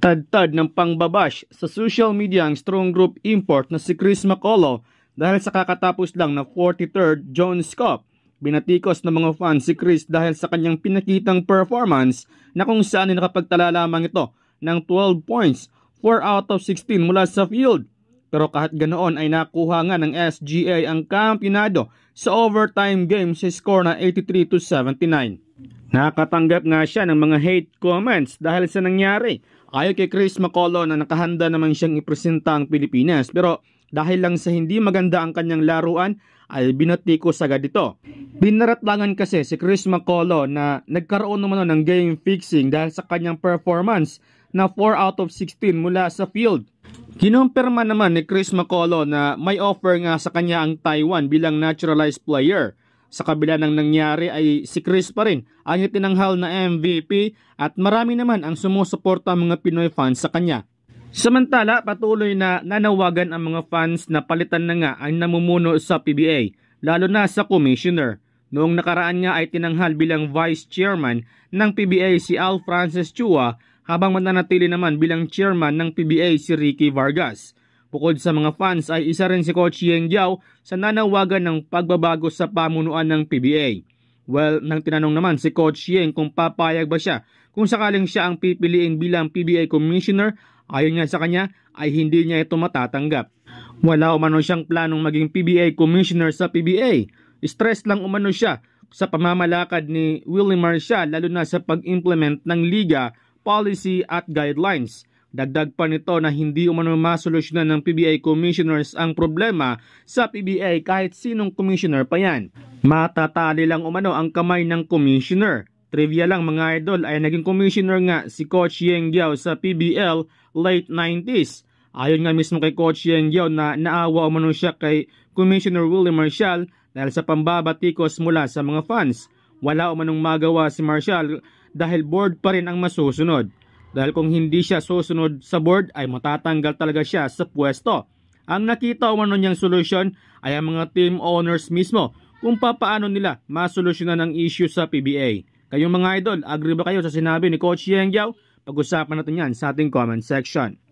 Tadtad ng pangbabash sa social media ang strong group import na si Chris Macolo dahil sa kakatapos lang na 43rd Jones Cup. Binatikos ng mga fans si Chris dahil sa kanyang pinakitang performance na kung saan ay nakapagtala lamang ito ng 12 points, 4 out of 16 mula sa field. Pero kahit ganoon ay nakuha nga ng SGA ang kampinado sa overtime game sa score na 83 to 79. Nakatanggap nga siya ng mga hate comments dahil sa nangyari. Ayon kay Chris Macolo na nakahanda naman siyang ipresenta ang Pilipinas pero dahil lang sa hindi maganda ang kanyang laruan ay binatiko agad ito. Binaratlangan kasi si Chris Macolo na nagkaroon naman ng game fixing dahil sa kanyang performance na 4 out of 16 mula sa field. Kinumpirma naman ni Chris Macolo na may offer nga sa kanya ang Taiwan bilang naturalized player sa kabila ng nangyari ay si Chris pa rin ang itinanghal na MVP at marami naman ang sumusuporta mga Pinoy fans sa kanya. Samantala, patuloy na nanawagan ang mga fans na palitan na nga ang namumuno sa PBA, lalo na sa commissioner. Noong nakaraan niya ay tinanghal bilang vice chairman ng PBA si Al Francis Chua habang mananatili naman bilang chairman ng PBA si Ricky Vargas. Bukod sa mga fans ay isa rin si Coach Yeng Giao sa nanawagan ng pagbabago sa pamunuan ng PBA. Well, nang tinanong naman si Coach Yeng kung papayag ba siya kung sakaling siya ang pipiliin bilang PBA Commissioner, ayon nga sa kanya ay hindi niya ito matatanggap. Wala umano siyang planong maging PBA Commissioner sa PBA. Stress lang umano siya sa pamamalakad ni Willie Marshall lalo na sa pag-implement ng liga, policy at guidelines. Dagdag pa nito na hindi umano masolusyonan ng PBI commissioners ang problema sa PBI kahit sinong commissioner pa yan. Matatali lang umano ang kamay ng commissioner. Trivia lang mga idol ay naging commissioner nga si Coach Yeng Giao sa PBL late 90s. Ayon nga mismo kay Coach Yeng Giao na naawa umano siya kay Commissioner Willie Marshall dahil sa pambabatikos mula sa mga fans. Wala umanong magawa si Marshall dahil board pa rin ang masusunod. Dahil kung hindi siya susunod sa board ay matatanggal talaga siya sa pwesto. Ang nakita umano niyang solusyon ay ang mga team owners mismo kung papaano nila masolusyonan ang issue sa PBA. Kayong mga idol, agree ba kayo sa sinabi ni Coach Yeng Yao? Pag-usapan natin yan sa ating comment section.